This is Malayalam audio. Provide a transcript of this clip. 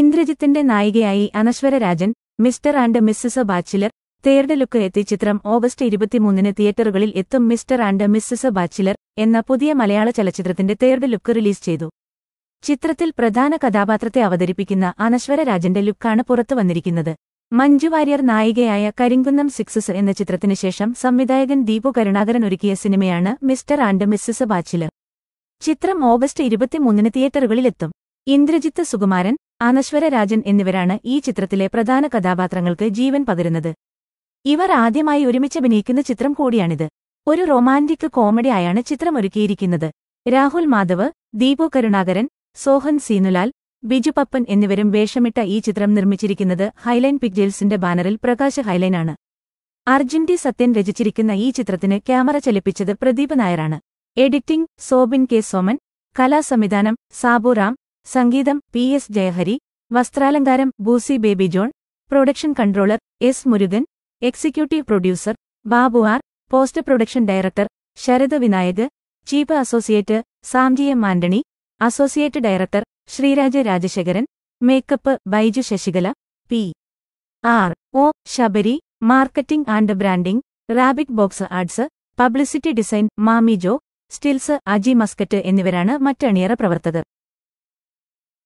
ഇന്ദ്രജിത്തിന്റെ നായികയായി Anaswara Rajan Mr and Mrs Bachelor third look എത്തി ചിത്രം ഓഗസ്റ്റ് ഇരുപത്തിമൂന്നിന് തിയേറ്ററുകളിൽ എത്തും മിസ്റ്റർ ആൻഡ് മിസ്സസ് ബാച്ചിലർ എന്ന പുതിയ മലയാള ചലച്ചിത്രത്തിന്റെ തേർഡ് ലുക്ക് റിലീസ് ചെയ്തു ചിത്രത്തിൽ പ്രധാന കഥാപാത്രത്തെ അവതരിപ്പിക്കുന്ന അനശ്വര രാജന്റെ ലുക്കാണ് പുറത്തുവന്നിരിക്കുന്നത് വന്നിരിക്കുന്നത് മഞ്ജു വാര്യർ നായികയായ കരിങ്കുന്നം സിക്സസ് എന്ന ചിത്രത്തിനു ശേഷം സംവിധായകൻ ദീപു കരുണാകരൻ ഒരുക്കിയ സിനിമയാണ് മിസ്റ്റർ ആൻഡ് മിസ്സസ് ബാച്ചിലർ ചിത്രം ഓഗസ്റ്റ് ഇരുപത്തിമൂന്നിന് തിയേറ്ററുകളിലെത്തും ഇന്ദ്രജിത്ത് സുകുമാരൻ ആനശ്വര രാജൻ എന്നിവരാണ് ഈ ചിത്രത്തിലെ പ്രധാന കഥാപാത്രങ്ങൾക്ക് ജീവൻ പകരുന്നത് ഇവർ ആദ്യമായി ഒരുമിച്ചഭിനയിക്കുന്ന ചിത്രം കൂടിയാണിത് ഒരു റൊമാന്റിക് കോമഡി ആയാണ് ചിത്രം രാഹുൽ മാധവ് ദീപു കരുണാകരൻ സോഹൻ സീനുലാൽ പപ്പൻ എന്നിവരും വേഷമിട്ട ഈ ചിത്രം നിർമ്മിച്ചിരിക്കുന്നത് ഹൈലൈൻ പിക്ചേഴ്സിന്റെ ബാനറിൽ പ്രകാശ് ഹൈലൈനാണ് ആണ് ടി സത്യൻ രചിച്ചിരിക്കുന്ന ഈ ചിത്രത്തിന് ക്യാമറ ചലിപ്പിച്ചത് പ്രദീപ് നായരാണ് എഡിറ്റിംഗ് സോബിൻ കെ സോമൻ കലാസംവിധാനം സാബുറാം സംഗീതം പി എസ് ജയഹരി വസ്ത്രാലങ്കാരം Boosi Baby John production controller S Murugan executive producer Babu R post production director Sarath Vinayak chief associate സാംജിയ മാന്റണി associate director Sreeraj Rajasekharan makeup Baiju Sasikala P R O Sabari marketing and branding റാബിക് ബോക്സ് ആർട്സ് പബ്ലിസിറ്റി ഡിസൈൻ മാമി ജോ സ്റ്റിൽസ് അജി മസ്കറ്റ് എന്നിവരാണ് മറ്റണിയറ പ്രവർത്തകർ